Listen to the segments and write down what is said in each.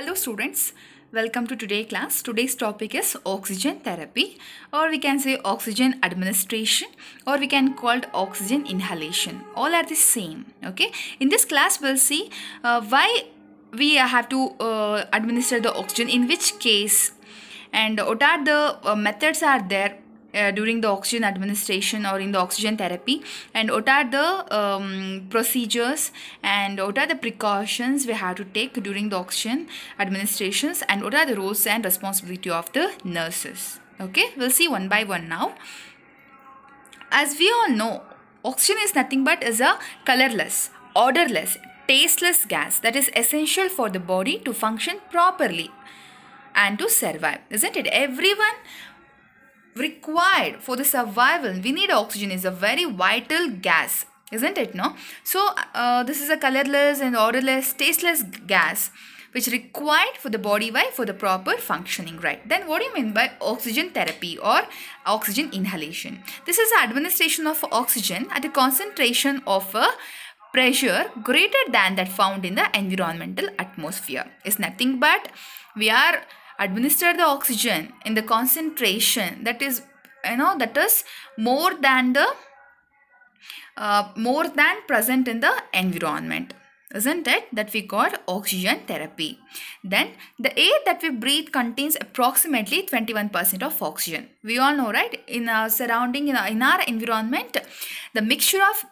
Hello students, welcome to today's class. Today's topic is oxygen therapy or we can say oxygen administration or we can call it oxygen inhalation. All are the same. Okay. In this class we'll see uh, why we have to uh, administer the oxygen in which case and what are the uh, methods are there uh, during the oxygen administration or in the oxygen therapy and what are the um, procedures and what are the precautions we have to take during the oxygen administrations and what are the roles and responsibility of the nurses okay we'll see one by one now as we all know oxygen is nothing but is a colorless odorless tasteless gas that is essential for the body to function properly and to survive isn't it everyone required for the survival we need oxygen is a very vital gas isn't it no so uh, this is a colorless and odorless tasteless gas which required for the body why for the proper functioning right then what do you mean by oxygen therapy or oxygen inhalation this is administration of oxygen at a concentration of a pressure greater than that found in the environmental atmosphere is nothing but we are administer the oxygen in the concentration that is you know that is more than the uh, more than present in the environment isn't it that we got oxygen therapy then the air that we breathe contains approximately 21% of oxygen we all know right in our surrounding in our, in our environment the mixture of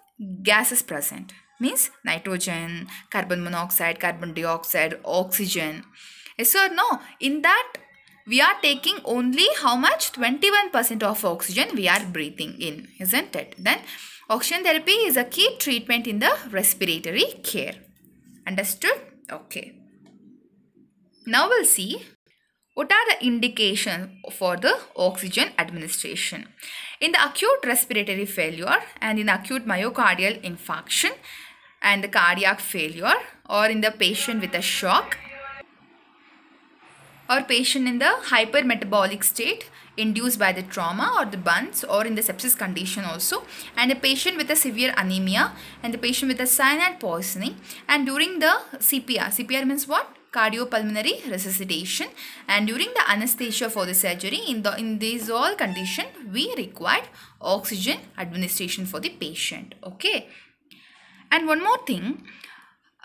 gases present means nitrogen carbon monoxide carbon dioxide oxygen Yes or no? In that we are taking only how much 21% of oxygen we are breathing in isn't it then oxygen therapy is a key treatment in the respiratory care understood okay now we'll see what are the indications for the oxygen administration in the acute respiratory failure and in acute myocardial infarction and the cardiac failure or in the patient with a shock or patient in the hypermetabolic state induced by the trauma or the burns or in the sepsis condition also and a patient with a severe anemia and the patient with a cyanide poisoning and during the CPR. CPR means what? cardiopulmonary resuscitation and during the anesthesia for the surgery in the in these all condition we required oxygen administration for the patient okay and one more thing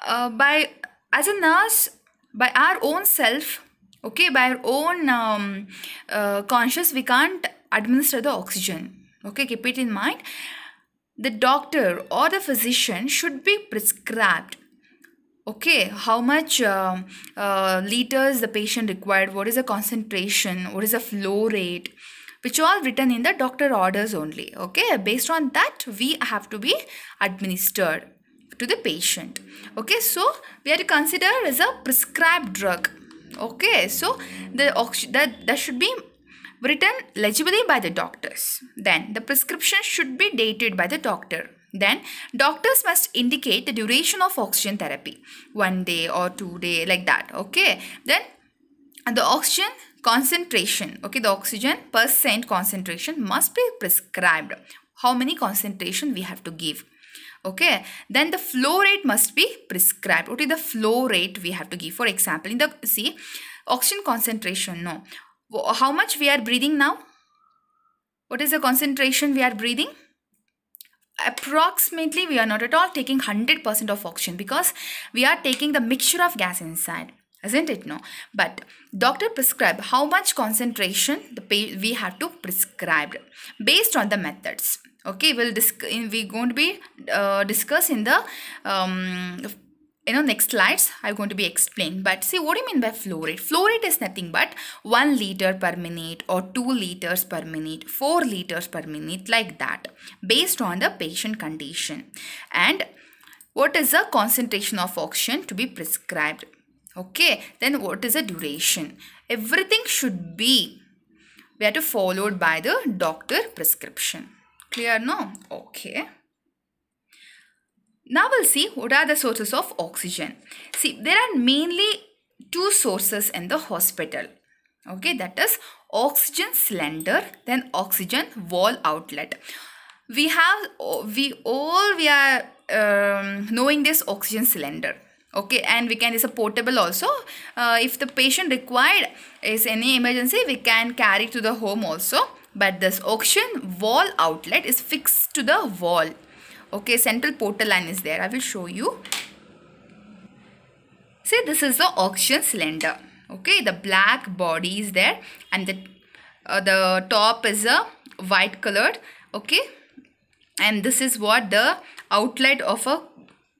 uh, by as a nurse by our own self okay by our own um, uh, conscious we can't administer the oxygen okay keep it in mind the doctor or the physician should be prescribed okay how much uh, uh, liters the patient required what is the concentration what is the flow rate which are written in the doctor orders only okay based on that we have to be administered to the patient okay so we are to consider as a prescribed drug okay so the that, that should be written legibly by the doctors then the prescription should be dated by the doctor then doctors must indicate the duration of oxygen therapy one day or two day like that okay then the oxygen concentration okay the oxygen percent concentration must be prescribed how many concentration we have to give okay then the flow rate must be prescribed what is the flow rate we have to give for example in the see oxygen concentration no how much we are breathing now what is the concentration we are breathing approximately we are not at all taking 100% of oxygen because we are taking the mixture of gas inside isn't it no but doctor prescribe how much concentration the we have to prescribe based on the methods okay we'll disc we We're going to be uh, discuss in the um, you know next slides i'm going to be explained but see what do you mean by flow rate flow rate is nothing but 1 liter per minute or 2 liters per minute 4 liters per minute like that based on the patient condition and what is the concentration of oxygen to be prescribed okay then what is the duration everything should be we have to followed by the doctor prescription Clear now? Okay. Now we'll see what are the sources of oxygen. See, there are mainly two sources in the hospital. Okay, that is oxygen cylinder, then oxygen wall outlet. We have, we all, we are um, knowing this oxygen cylinder okay and we can it's a portable also uh, if the patient required is any emergency we can carry to the home also but this auction wall outlet is fixed to the wall. Okay, central portal line is there. I will show you. See, this is the auction cylinder. Okay, the black body is there and the, uh, the top is a white colored. Okay, and this is what the outlet of a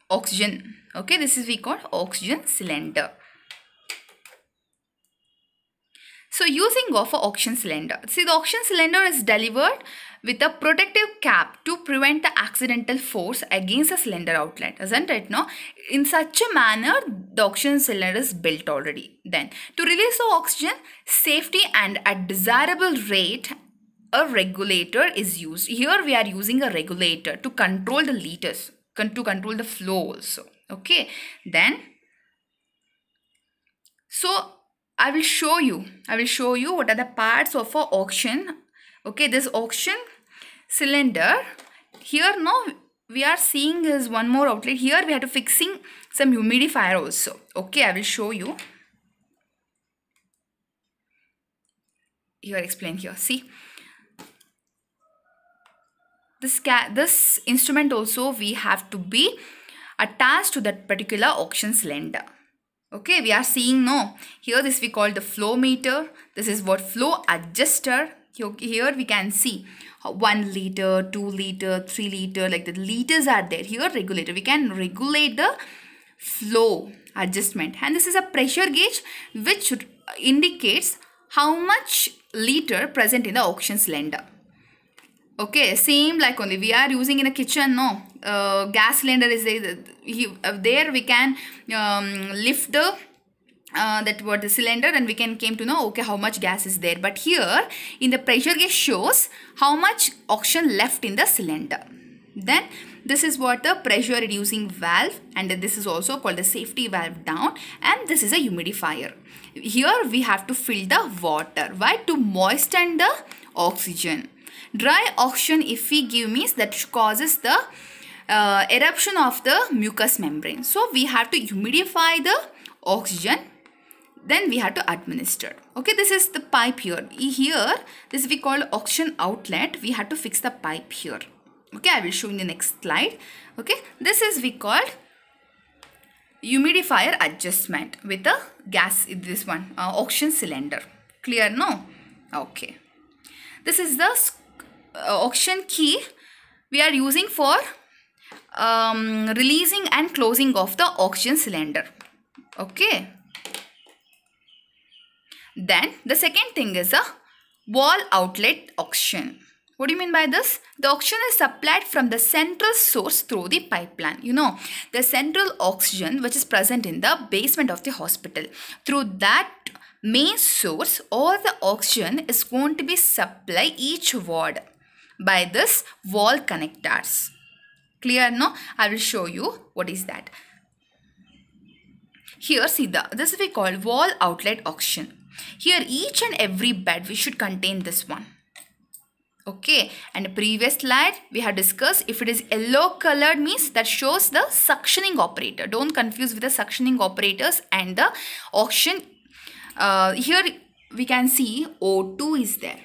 oxygen. Okay, this is we call oxygen cylinder. So using of a auction cylinder. See the auction cylinder is delivered with a protective cap to prevent the accidental force against the cylinder outlet isn't it no in such a manner the oxygen cylinder is built already then to release the oxygen safety and at desirable rate a regulator is used here we are using a regulator to control the liters to control the flow also okay then so I will show you. I will show you what are the parts of an auction. Okay, this auction cylinder. Here now we are seeing is one more outlet. Here we have to fixing some humidifier also. Okay, I will show you. Here explain here. See. This, this instrument also we have to be attached to that particular auction cylinder okay we are seeing no here this we call the flow meter this is what flow adjuster here we can see 1 liter 2 liter 3 liter like the liters are there here regulator we can regulate the flow adjustment and this is a pressure gauge which indicates how much liter present in the oxygen cylinder Okay, same like only we are using in a kitchen, no? Uh, gas cylinder is there. Uh, there we can um, lift the uh, that what the cylinder and we can came to know okay how much gas is there but here in the pressure gauge shows how much oxygen left in the cylinder then this is what the pressure reducing valve and this is also called the safety valve down and this is a humidifier here we have to fill the water why to moisten the oxygen Dry oxygen if we give means that causes the uh, eruption of the mucous membrane. So we have to humidify the oxygen then we have to administer okay this is the pipe here here this we call oxygen outlet we have to fix the pipe here okay i will show in the next slide okay this is we called humidifier adjustment with a gas this one uh, oxygen cylinder clear no okay this is the uh, auction key we are using for um, releasing and closing of the auction cylinder okay then the second thing is a wall outlet auction what do you mean by this? The oxygen is supplied from the central source through the pipeline. You know, the central oxygen which is present in the basement of the hospital. Through that main source, all the oxygen is going to be supplied each ward by this wall connectors. Clear now? I will show you what is that. Here see the this we call wall outlet auction. Here each and every bed we should contain this one. Okay and previous slide we have discussed if it is yellow colored means that shows the suctioning operator. Don't confuse with the suctioning operators and the auction. Uh, here we can see O2 is there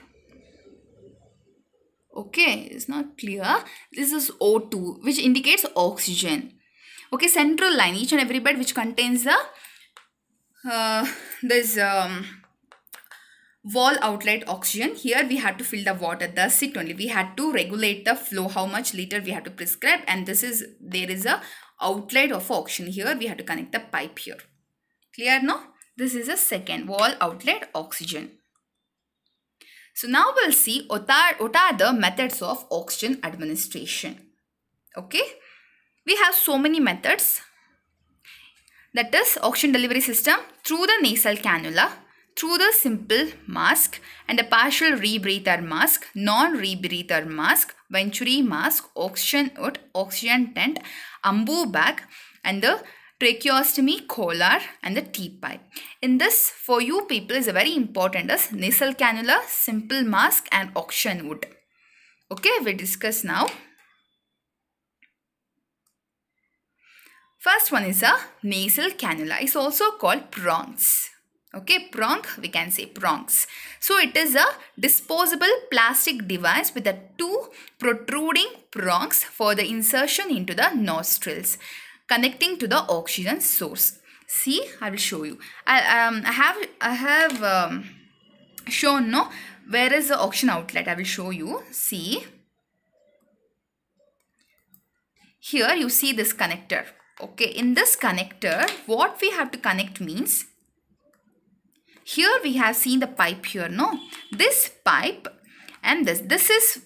okay it's not clear this is O2 which indicates oxygen okay central line each and every bed which contains the uh, this um, wall outlet oxygen here we had to fill the water thus it only we had to regulate the flow how much liter we had to prescribe and this is there is a outlet of oxygen here we had to connect the pipe here clear now this is a second wall outlet oxygen so now we'll see what are, what are the methods of oxygen administration. Okay, we have so many methods that is oxygen delivery system through the nasal cannula, through the simple mask and the partial rebreather mask, non-rebreather mask, venturi mask, oxygen oxygen tent, ambu bag and the tracheostomy, collar and the T-pipe. In this for you people is a very important as nasal cannula, simple mask and auction wood. Okay, we discuss now. First one is a nasal cannula. It's also called prongs. Okay, prong, we can say prongs. So it is a disposable plastic device with a two protruding prongs for the insertion into the nostrils connecting to the oxygen source. See, I will show you. I, um, I have, I have um, shown, no, where is the oxygen outlet? I will show you. See, here you see this connector. Okay, in this connector, what we have to connect means, here we have seen the pipe here, no? This pipe and this, this is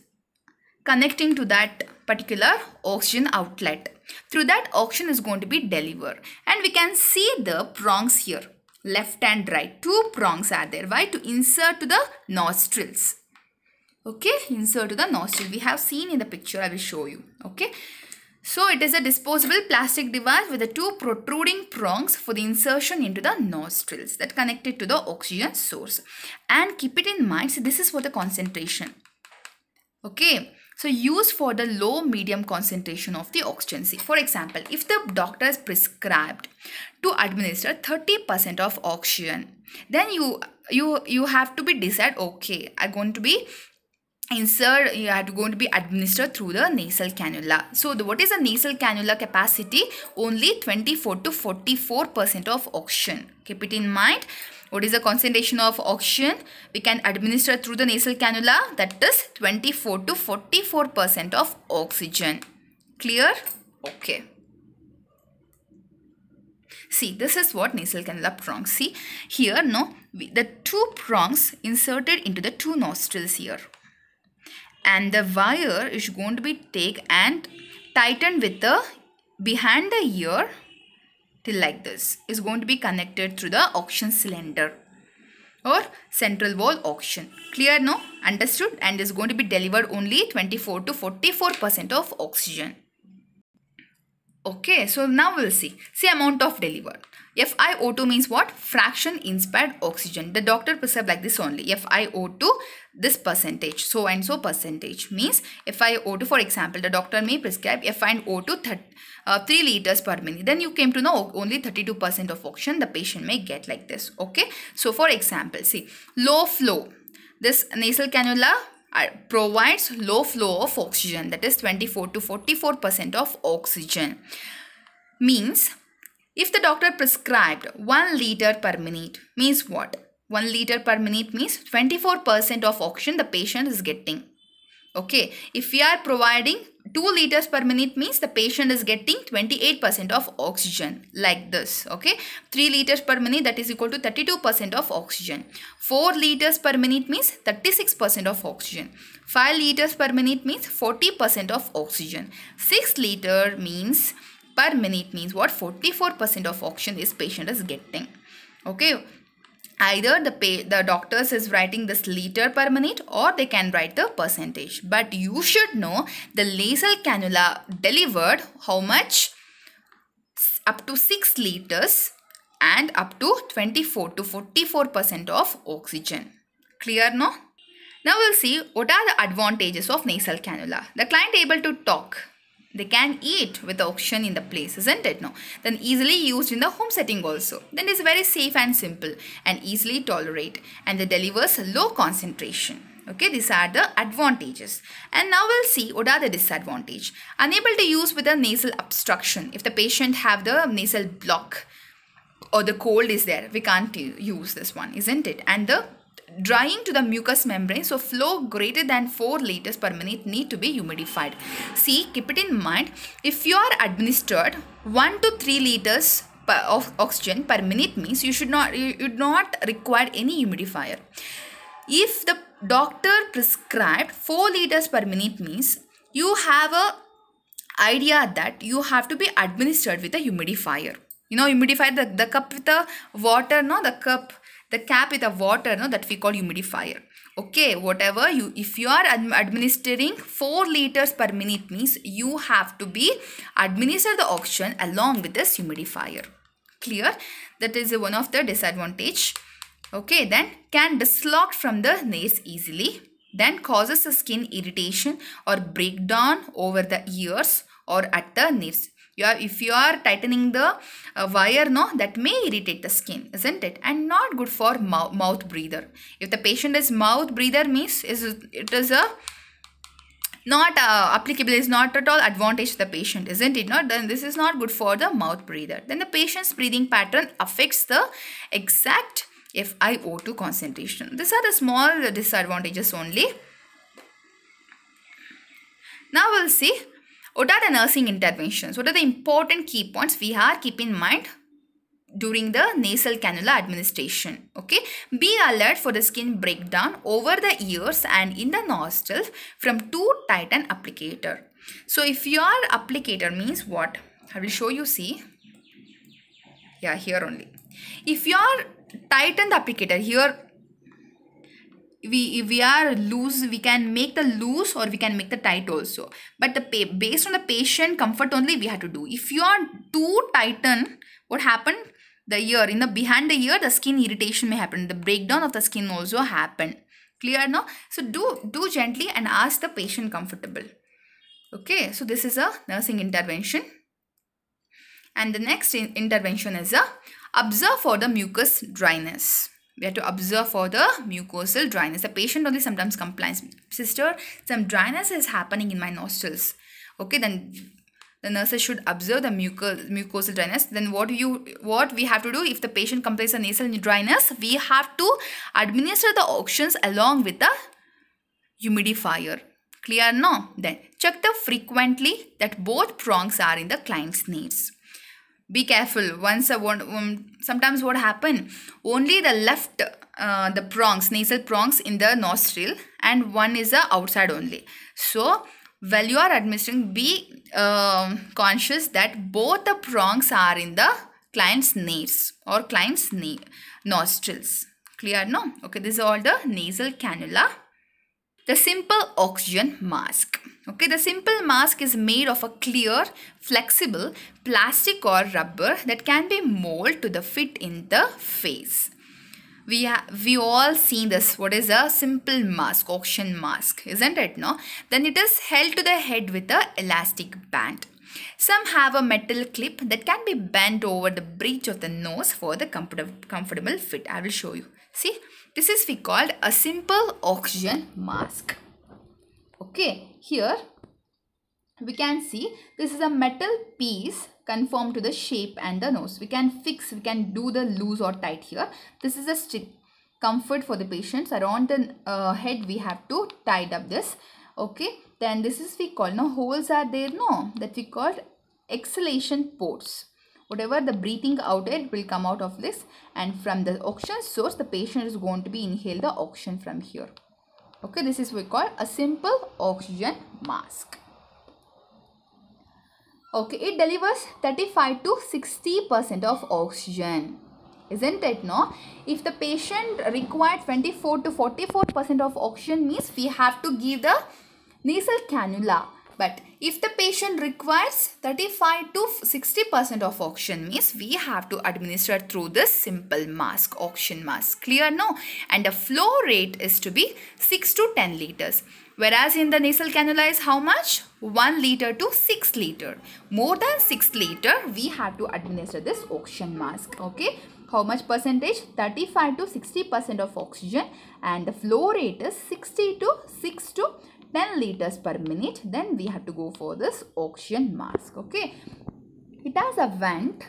connecting to that particular oxygen outlet. Through that oxygen is going to be delivered. And we can see the prongs here. Left and right. Two prongs are there. Why? To insert to the nostrils. Okay. Insert to the nostril. We have seen in the picture. I will show you. Okay. So it is a disposable plastic device with the two protruding prongs for the insertion into the nostrils that connected to the oxygen source. And keep it in mind, so this is for the concentration. Okay. So use for the low medium concentration of the oxygen C. For example, if the doctor is prescribed to administer 30% of oxygen, then you you you have to be decide okay, I'm going to be insert you are going to be administered through the nasal cannula so the, what is the nasal cannula capacity only 24 to 44 percent of oxygen keep it in mind what is the concentration of oxygen? We can administer through the nasal cannula that is 24 to 44% of oxygen. Clear? Okay. See, this is what nasal cannula prong. See, here, no, the two prongs inserted into the two nostrils here. And the wire is going to be take and tightened with the behind the ear till like this is going to be connected through the auction cylinder or central wall auction clear now understood and is going to be delivered only 24 to 44 percent of oxygen okay so now we'll see see amount of delivered FiO2 means what? Fraction inspired oxygen. The doctor prescribed like this only. FiO2 this percentage so and so percentage means FiO2 for example the doctor may prescribe FiO2 th uh, 3 liters per minute then you came to know only 32% of oxygen the patient may get like this okay so for example see low flow this nasal cannula uh, provides low flow of oxygen that is 24 to 44% of oxygen means if the doctor prescribed 1 liter per minute, means what? 1 liter per minute means 24% of oxygen the patient is getting. Okay, if we are providing 2 liters per minute means the patient is getting 28% of oxygen like this okay 3 liters per minute that is equal to 32% of oxygen 4 liters per minute means 36% of oxygen 5 liters per minute means 40% of oxygen 6 liter means per minute means what 44% of oxygen this patient is getting okay either the pay, the doctors is writing this liter per minute or they can write the percentage but you should know the nasal cannula delivered how much up to 6 liters and up to 24 to 44% of oxygen clear no now we'll see what are the advantages of nasal cannula the client able to talk they can eat with the oxygen in the place, isn't it? No. Then easily used in the home setting also. Then it is very safe and simple and easily tolerate and it delivers low concentration. Okay, these are the advantages. And now we'll see what are the disadvantages. Unable to use with a nasal obstruction. If the patient have the nasal block or the cold is there, we can't use this one, isn't it? And the drying to the mucous membrane so flow greater than 4 liters per minute need to be humidified see keep it in mind if you are administered 1 to 3 liters of oxygen per minute means you should not you, you not require any humidifier if the doctor prescribed 4 liters per minute means you have a idea that you have to be administered with a humidifier you know humidify the, the cup with the water no the cup the cap with the water no, that we call humidifier okay whatever you if you are administering 4 liters per minute means you have to be administer the oxygen along with this humidifier clear that is one of the disadvantage okay then can dislock from the nails easily then causes the skin irritation or breakdown over the ears or at the nails you are, if you are tightening the uh, wire, no, that may irritate the skin, isn't it? And not good for mouth, mouth breather. If the patient is mouth breather, means is it is a not uh, applicable is not at all advantage to the patient isn't it not then this is not good for the mouth breather then the patient's breathing pattern affects the exact FiO2 concentration these are the small disadvantages only now we'll see what are the nursing interventions? What are the important key points we are keep in mind during the nasal cannula administration. Okay. Be alert for the skin breakdown over the ears and in the nostrils from too tight an applicator. So if your applicator means what? I will show you see. Yeah, here only. If your tighten the applicator here we if we are loose we can make the loose or we can make the tight also but the based on the patient comfort only we have to do if you are too tighten what happened the ear in the behind the ear the skin irritation may happen the breakdown of the skin also happen clear now so do do gently and ask the patient comfortable okay so this is a nursing intervention and the next intervention is a observe for the mucus dryness we have to observe for the mucosal dryness. The patient only sometimes complains, sister, some dryness is happening in my nostrils. Okay, then the nurses should observe the mucosal, mucosal dryness. Then what you what we have to do if the patient complains of nasal dryness, we have to administer the oxygens along with the humidifier. Clear now? Then check the frequently that both prongs are in the client's needs be careful once a um, sometimes what happen only the left uh, the prongs nasal prongs in the nostril and one is the outside only so while you are administering be uh, conscious that both the prongs are in the client's nose or client's na nostrils clear no okay this is all the nasal cannula the simple oxygen mask Okay, the simple mask is made of a clear, flexible plastic or rubber that can be molded to the fit in the face. We, we all seen this. What is a simple mask, Oxygen mask, isn't it? No? Then it is held to the head with a elastic band. Some have a metal clip that can be bent over the bridge of the nose for the comfort comfortable fit. I will show you. See, this is we called a simple oxygen mask. Okay here we can see this is a metal piece conform to the shape and the nose. We can fix, we can do the loose or tight here. This is a stick comfort for the patients. Around the uh, head we have to tied up this. Okay. Then this is we call, no holes are there, no. That we call exhalation ports. Whatever the breathing out air will come out of this and from the oxygen source the patient is going to be inhale the oxygen from here okay this is we call a simple oxygen mask okay it delivers 35 to 60 percent of oxygen isn't it no if the patient required 24 to 44 percent of oxygen means we have to give the nasal cannula but if the patient requires 35 to 60% of oxygen means we have to administer through this simple mask, oxygen mask. Clear? No. And the flow rate is to be 6 to 10 liters. Whereas in the nasal cannula is how much? 1 liter to 6 liter. More than 6 liter, we have to administer this oxygen mask. Okay. How much percentage? 35 to 60% of oxygen and the flow rate is 60 to 60 10 liters per minute then we have to go for this oxygen mask okay it has a vent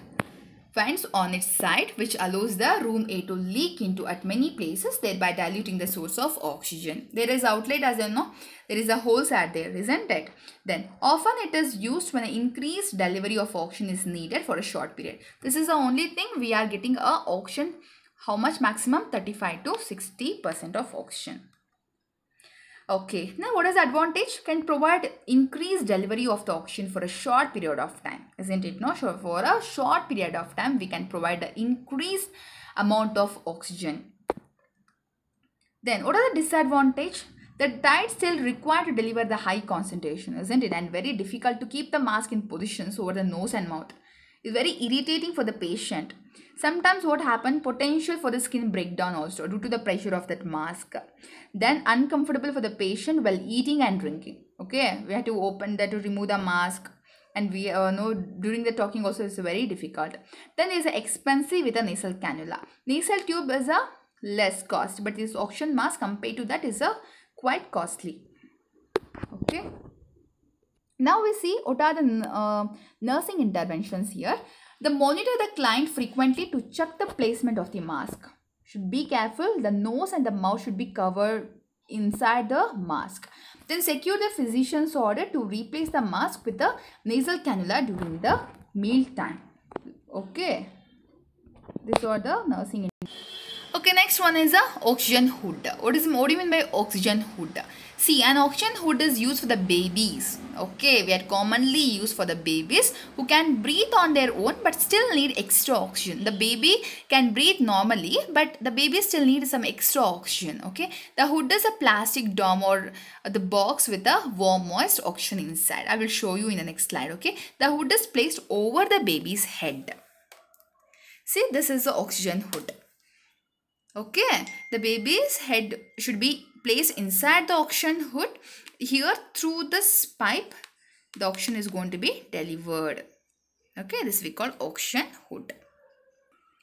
vents on its side which allows the room air to leak into at many places thereby diluting the source of oxygen. There is outlet as you know there is a holes side there isn't it? Then often it is used when an increased delivery of oxygen is needed for a short period. This is the only thing we are getting a oxygen how much maximum 35 to 60 percent of oxygen. Okay, now what is the advantage? Can provide increased delivery of the oxygen for a short period of time, isn't it? No, sure. For a short period of time, we can provide the increased amount of oxygen. Then, what are the disadvantage? The diet still required to deliver the high concentration, isn't it? And very difficult to keep the mask in positions over the nose and mouth. It's very irritating for the patient. Sometimes what happen? Potential for the skin breakdown also due to the pressure of that mask then uncomfortable for the patient while eating and drinking okay we have to open that to remove the mask and we uh, know during the talking also is very difficult then is expensive with a nasal cannula nasal tube is a less cost but this option mask compared to that is a quite costly okay now we see what are the uh, nursing interventions here the monitor the client frequently to check the placement of the mask should be careful the nose and the mouth should be covered inside the mask then secure the physician's order to replace the mask with a nasal cannula during the meal time okay this are the nursing okay next one is a oxygen hood what is what do you mean by oxygen hood See, an oxygen hood is used for the babies. Okay, we are commonly used for the babies who can breathe on their own but still need extra oxygen. The baby can breathe normally but the baby still needs some extra oxygen. Okay, the hood is a plastic dome or uh, the box with a warm moist oxygen inside. I will show you in the next slide. Okay, the hood is placed over the baby's head. See, this is the oxygen hood. Okay, the baby's head should be place inside the auction hood here through this pipe the auction is going to be delivered okay this we call auction hood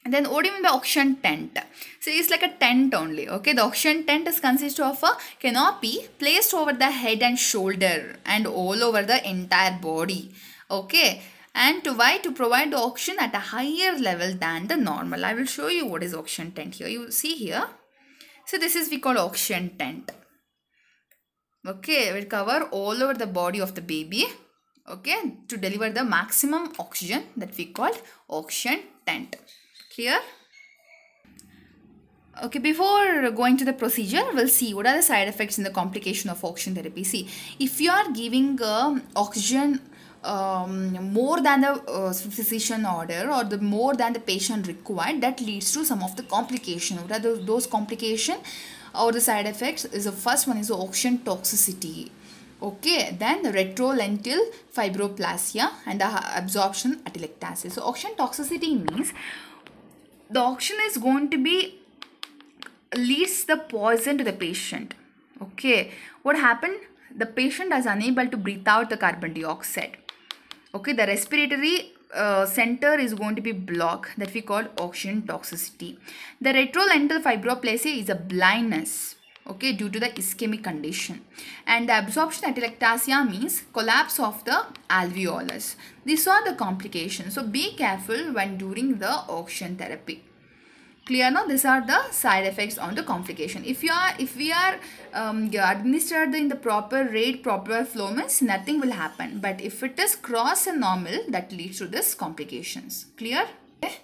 and then what do you mean by auction tent? So it's like a tent only. Okay, the auction tent is consist of a canopy placed over the head and shoulder and all over the entire body. Okay, and to why to provide the auction at a higher level than the normal. I will show you what is auction tent here. You see here so this is we call oxygen tent. Okay, will cover all over the body of the baby. Okay, to deliver the maximum oxygen that we call oxygen tent. Clear? Okay, before going to the procedure, we'll see what are the side effects and the complication of oxygen therapy. See, if you are giving uh, oxygen um, more than the uh, physician order or the more than the patient required that leads to some of the complication rather those complication or the side effects is the first one is the oxygen toxicity okay then the retrolental fibroplasia and the absorption atelectasis so oxygen toxicity means the oxygen is going to be leads the poison to the patient okay what happened the patient is unable to breathe out the carbon dioxide okay the respiratory uh, center is going to be blocked that we call oxygen toxicity the retrolental fibroplasia is a blindness okay due to the ischemic condition and the absorption atelectasia means collapse of the alveolus these are the complications so be careful when during the oxygen therapy clear now these are the side effects on the complication if you are if we are um, you the in the proper rate proper flow means nothing will happen but if it is cross and normal that leads to this complications clear okay.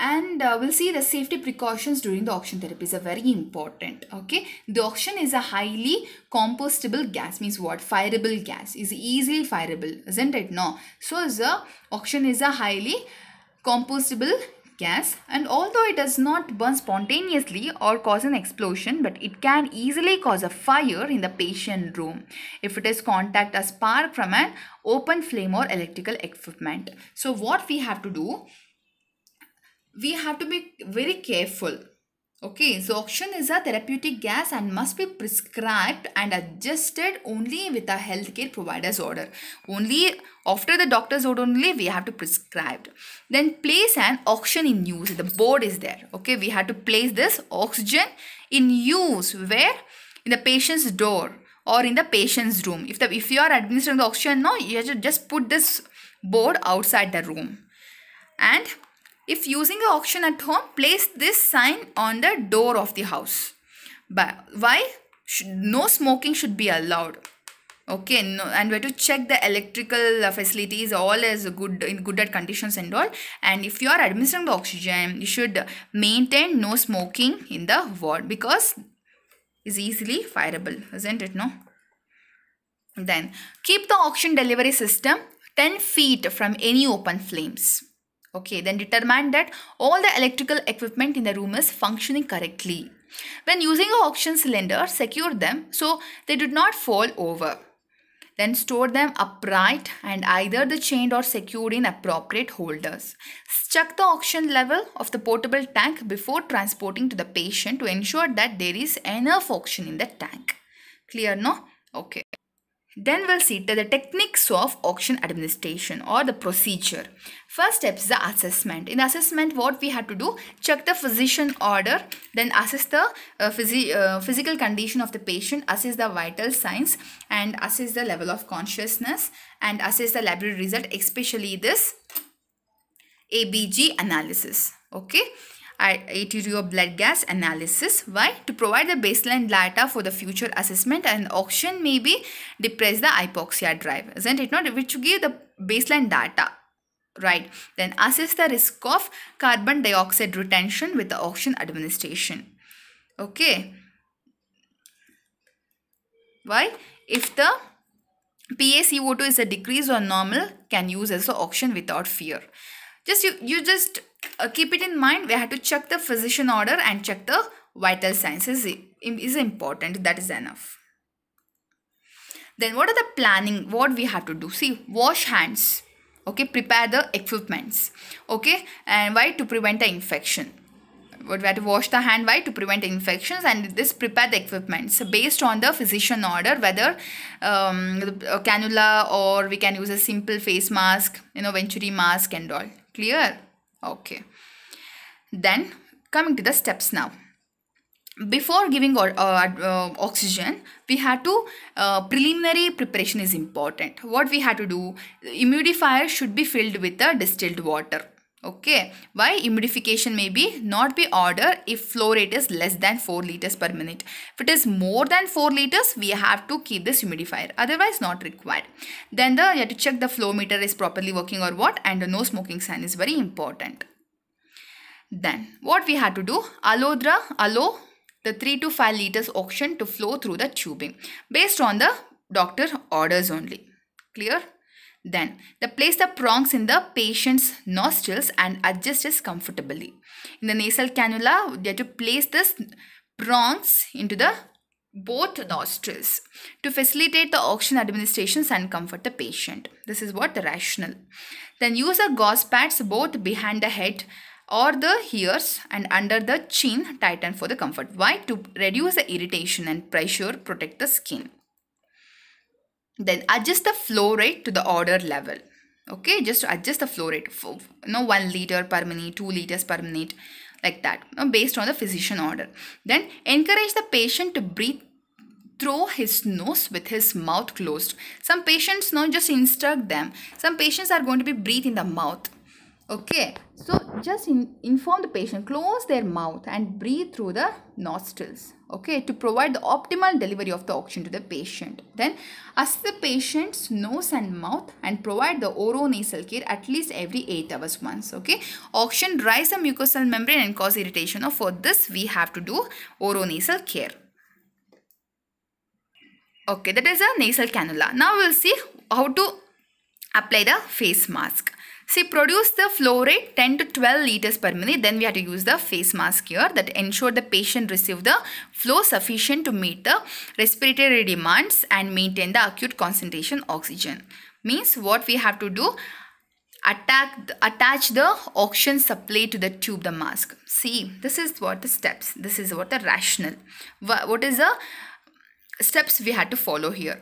and uh, we'll see the safety precautions during the oxygen therapies are very important okay the oxygen is a highly compostable gas means what fireable gas is easily fireable isn't it no so the oxygen is a highly compostable gas and although it does not burn spontaneously or cause an explosion but it can easily cause a fire in the patient room if it is contact a spark from an open flame or electrical equipment. So what we have to do? We have to be very careful Okay, so oxygen is a therapeutic gas and must be prescribed and adjusted only with a healthcare provider's order. Only after the doctor's order only we have to prescribe. Then place an oxygen in use. The board is there. Okay, we have to place this oxygen in use where in the patient's door or in the patient's room. If the if you are administering the oxygen, no, you have to just put this board outside the room and if using the auction at home, place this sign on the door of the house. But why? No smoking should be allowed. Okay, no, and we have to check the electrical facilities all is good in good at conditions and all. And if you are administering the oxygen, you should maintain no smoking in the ward because is easily fireable, isn't it? No. Then keep the oxygen delivery system 10 feet from any open flames. Okay, then determine that all the electrical equipment in the room is functioning correctly. When using an auction cylinder, secure them so they do not fall over. Then store them upright and either the chained or secured in appropriate holders. Check the oxygen level of the portable tank before transporting to the patient to ensure that there is enough oxygen in the tank. Clear, no? Okay. Then we'll see the techniques of auction administration or the procedure. First step is the assessment. In assessment, what we have to do? Check the physician order, then assess the uh, phys uh, physical condition of the patient, assess the vital signs, and assess the level of consciousness, and assess the laboratory result, especially this ABG analysis. Okay. Arterial blood gas analysis. Why? To provide the baseline data for the future assessment and auction may be depress the hypoxia drive, isn't it not? Which give the baseline data. Right. Then assess the risk of carbon dioxide retention with the auction administration. Okay. Why? If the PaCO2 is a decrease or normal, can use as the auction without fear. Just you, you just uh, keep it in mind. We have to check the physician order and check the vital signs is, is important. That is enough. Then what are the planning? What we have to do? See, wash hands. Okay, prepare the equipments. Okay, and why? To prevent the infection what we have to wash the hand why to prevent infections and this prepare the equipments based on the physician order whether um, a uh, cannula or we can use a simple face mask you know venturi mask and all Clear? Okay. Then coming to the steps now. Before giving or, uh, uh, oxygen, we had to, uh, preliminary preparation is important. What we had to do, the humidifier should be filled with the distilled water okay why humidification may be not be order if flow rate is less than 4 liters per minute if it is more than 4 liters we have to keep this humidifier otherwise not required then the you have to check the flow meter is properly working or what and the no smoking sign is very important then what we had to do allodra allow the 3 to 5 liters oxygen to flow through the tubing based on the doctor orders only clear then they place the prongs in the patient's nostrils and adjust it comfortably. In the nasal cannula, they have to place this prongs into the both nostrils to facilitate the oxygen administrations and comfort the patient. This is what the rationale. Then use the gauze pads both behind the head or the ears and under the chin tighten for the comfort. Why? To reduce the irritation and pressure protect the skin. Then adjust the flow rate to the order level. Okay, just to adjust the flow rate. For, you know, 1 liter per minute, 2 liters per minute like that you know, based on the physician order. Then encourage the patient to breathe through his nose with his mouth closed. Some patients you not know, just instruct them. Some patients are going to be breathe in the mouth okay so just in, inform the patient close their mouth and breathe through the nostrils okay to provide the optimal delivery of the oxygen to the patient then ask the patient's nose and mouth and provide the oronasal care at least every 8 hours once okay oxygen dries the mucosal membrane and cause irritation for this we have to do oronasal care okay that is a nasal cannula now we'll see how to apply the face mask See, produce the flow rate 10 to 12 liters per minute. Then we have to use the face mask here that ensure the patient receive the flow sufficient to meet the respiratory demands and maintain the acute concentration oxygen. Means what we have to do, attack attach the oxygen supply to the tube, the mask. See, this is what the steps, this is what the rationale. What is the steps we had to follow here?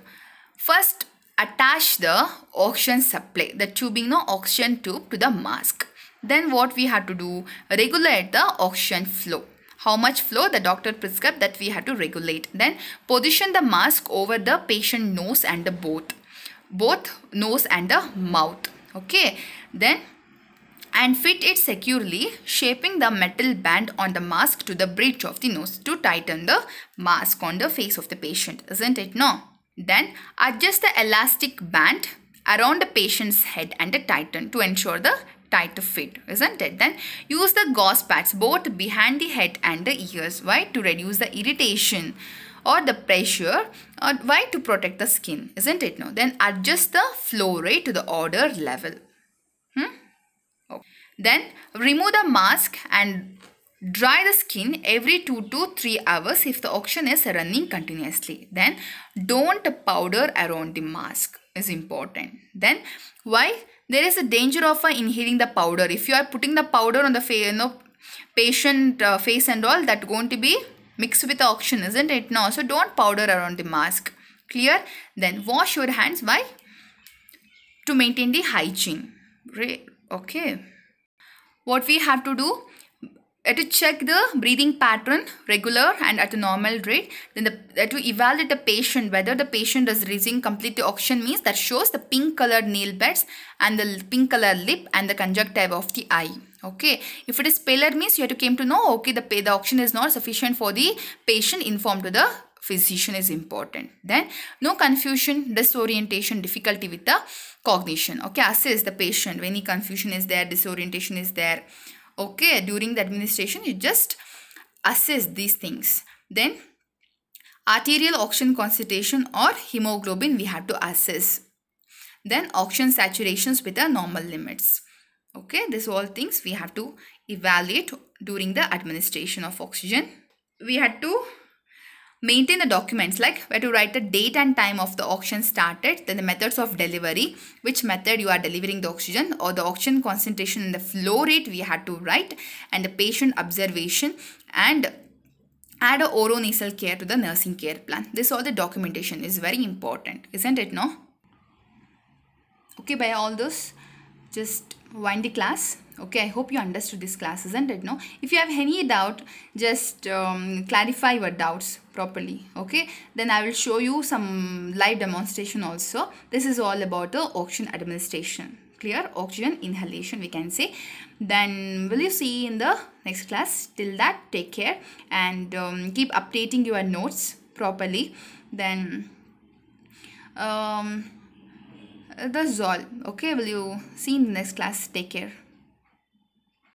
First, attach the oxygen supply, the tubing, no oxygen tube to the mask. Then what we have to do? Regulate the oxygen flow. How much flow the doctor prescribed that we have to regulate. Then position the mask over the patient nose and the both. Both nose and the mouth. Okay. Then and fit it securely shaping the metal band on the mask to the bridge of the nose to tighten the mask on the face of the patient. Isn't it? No. Then adjust the elastic band around the patient's head and tighten to ensure the tight fit isn't it then use the gauze pads both behind the head and the ears right, to reduce the irritation or the pressure or why to protect the skin isn't it no then adjust the flow rate to the order level hmm? Okay. then remove the mask and Dry the skin every 2 to 3 hours if the oxygen is running continuously. Then don't powder around the mask is important. Then why? There is a danger of uh, inhaling the powder. If you are putting the powder on the face, you know, patient uh, face and all that going to be mixed with the oxygen isn't it? No. So don't powder around the mask. Clear? Then wash your hands by to maintain the hygiene. Okay. What we have to do? Uh, to check the breathing pattern regular and at a normal rate then the, uh, to evaluate the patient whether the patient is raising completely oxygen means that shows the pink colored nail beds and the pink color lip and the conjunctiva of the eye okay if it is paler means you have to came to know okay the, the oxygen is not sufficient for the patient informed to the physician is important then no confusion disorientation difficulty with the cognition okay assess the patient when any confusion is there disorientation is there okay during the administration you just assess these things then arterial oxygen concentration or hemoglobin we have to assess then oxygen saturations with the normal limits okay this all things we have to evaluate during the administration of oxygen we had to maintain the documents like where to write the date and time of the auction started then the methods of delivery which method you are delivering the oxygen or the oxygen concentration and the flow rate we had to write and the patient observation and add a oronasal care to the nursing care plan this all the documentation is very important isn't it no okay by all those just wind the class okay i hope you understood this class isn't it no if you have any doubt just um, clarify your doubts properly okay then i will show you some live demonstration also this is all about the oxygen administration clear oxygen inhalation we can say then will you see in the next class till that take care and um, keep updating your notes properly then um, that's all okay will you see in the next class take care